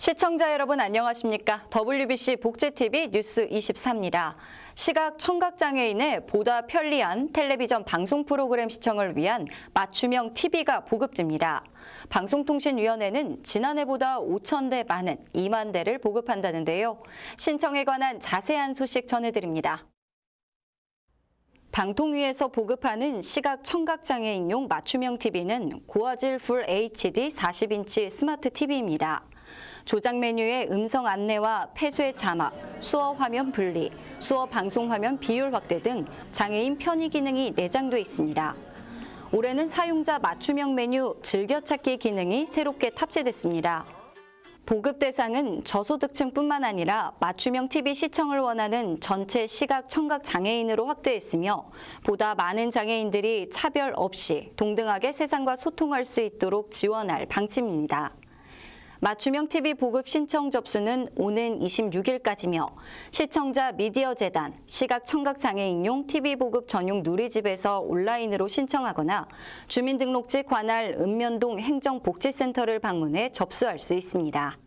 시청자 여러분 안녕하십니까? WBC 복지TV 뉴스 24입니다. 시각 청각장애인의 보다 편리한 텔레비전 방송 프로그램 시청을 위한 맞춤형 TV가 보급됩니다. 방송통신위원회는 지난해보다 5천 대 많은 2만 대를 보급한다는데요. 신청에 관한 자세한 소식 전해드립니다. 방통위에서 보급하는 시각 청각장애인용 맞춤형 TV는 고화질 f HD 40인치 스마트 TV입니다. 조작 메뉴의 음성 안내와 폐쇄 자막, 수어 화면 분리, 수어 방송 화면 비율 확대 등 장애인 편의 기능이 내장돼 있습니다. 올해는 사용자 맞춤형 메뉴 즐겨찾기 기능이 새롭게 탑재됐습니다. 보급 대상은 저소득층뿐만 아니라 맞춤형 TV 시청을 원하는 전체 시각 청각 장애인으로 확대했으며 보다 많은 장애인들이 차별 없이 동등하게 세상과 소통할 수 있도록 지원할 방침입니다. 맞춤형 TV 보급 신청 접수는 오는 26일까지며 시청자 미디어 재단, 시각 청각 장애인용 TV 보급 전용 누리집에서 온라인으로 신청하거나 주민등록지 관할 읍면동 행정복지센터를 방문해 접수할 수 있습니다.